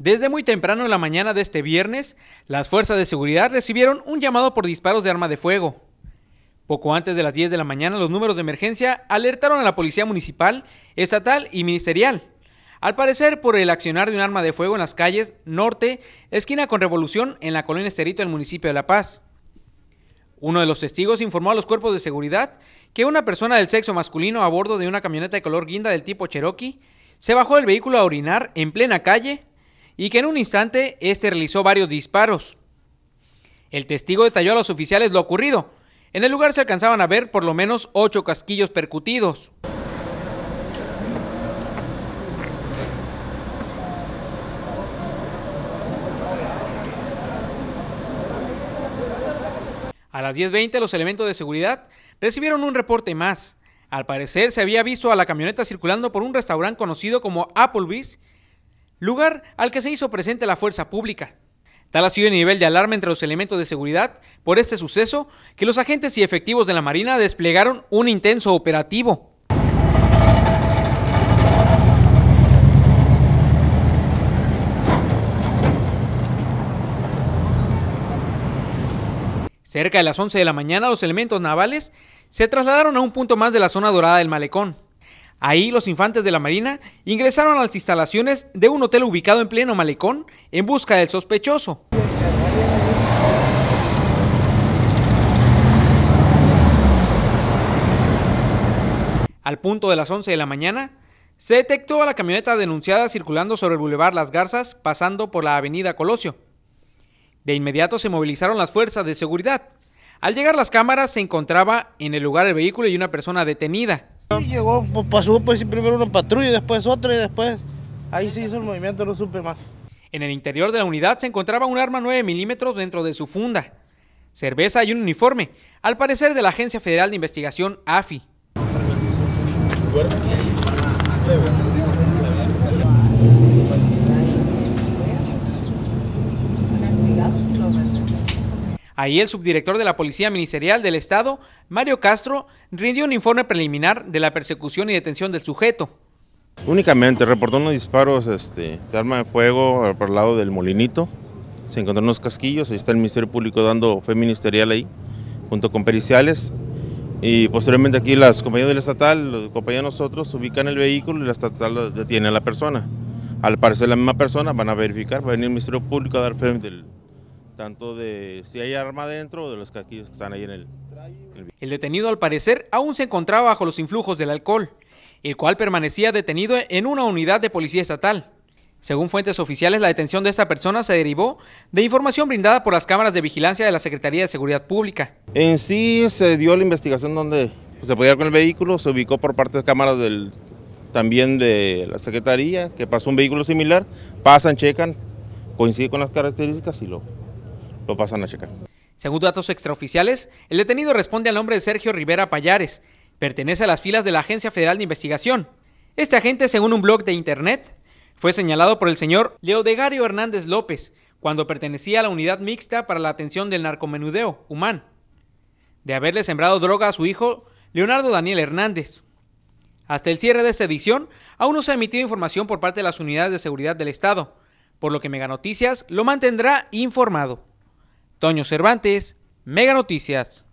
Desde muy temprano en la mañana de este viernes, las fuerzas de seguridad recibieron un llamado por disparos de arma de fuego. Poco antes de las 10 de la mañana, los números de emergencia alertaron a la policía municipal, estatal y ministerial. Al parecer, por el accionar de un arma de fuego en las calles Norte, esquina con Revolución, en la colonia Esterito del municipio de La Paz. Uno de los testigos informó a los cuerpos de seguridad que una persona del sexo masculino a bordo de una camioneta de color guinda del tipo Cherokee se bajó del vehículo a orinar en plena calle y que en un instante este realizó varios disparos. El testigo detalló a los oficiales lo ocurrido. En el lugar se alcanzaban a ver por lo menos ocho casquillos percutidos. A las 10.20 los elementos de seguridad recibieron un reporte más. Al parecer se había visto a la camioneta circulando por un restaurante conocido como Applebee's lugar al que se hizo presente la fuerza pública. Tal ha sido el nivel de alarma entre los elementos de seguridad por este suceso que los agentes y efectivos de la Marina desplegaron un intenso operativo. Cerca de las 11 de la mañana, los elementos navales se trasladaron a un punto más de la zona dorada del malecón. Ahí los infantes de la Marina ingresaron a las instalaciones de un hotel ubicado en pleno malecón en busca del sospechoso. Al punto de las 11 de la mañana, se detectó a la camioneta denunciada circulando sobre el Boulevard Las Garzas, pasando por la avenida Colosio. De inmediato se movilizaron las fuerzas de seguridad. Al llegar las cámaras se encontraba en el lugar el vehículo y una persona detenida llegó, pues, pasó pues primero una patrulla, después otra y después ahí se hizo el movimiento, no supe más. En el interior de la unidad se encontraba un arma 9 milímetros dentro de su funda, cerveza y un uniforme, al parecer de la Agencia Federal de Investigación AFI. Ahí el subdirector de la Policía Ministerial del Estado, Mario Castro, rindió un informe preliminar de la persecución y detención del sujeto. Únicamente reportó unos disparos este, de arma de fuego eh, por el lado del molinito, se encontraron unos casquillos, ahí está el Ministerio Público dando fe ministerial ahí, junto con periciales, y posteriormente aquí las compañías del estatal, los compañeros nosotros, ubican el vehículo y la estatal detiene a la persona. Al parecer la misma persona van a verificar, va a venir el Ministerio Público a dar fe del, tanto de si hay arma dentro de los caquillos que están ahí en el, el... detenido al parecer aún se encontraba bajo los influjos del alcohol, el cual permanecía detenido en una unidad de policía estatal. Según fuentes oficiales, la detención de esta persona se derivó de información brindada por las cámaras de vigilancia de la Secretaría de Seguridad Pública. En sí se dio la investigación donde pues, se podía ver con el vehículo, se ubicó por parte de cámaras también de la Secretaría, que pasó un vehículo similar, pasan, checan, coincide con las características y lo lo pasan a checar. Según datos extraoficiales, el detenido responde al nombre de Sergio Rivera Payares. Pertenece a las filas de la Agencia Federal de Investigación. Este agente, según un blog de internet, fue señalado por el señor Leodegario Hernández López cuando pertenecía a la unidad mixta para la atención del narcomenudeo, Humán, de haberle sembrado droga a su hijo Leonardo Daniel Hernández. Hasta el cierre de esta edición, aún no se ha emitido información por parte de las unidades de seguridad del Estado, por lo que Meganoticias lo mantendrá informado. Toño Cervantes, Mega Noticias.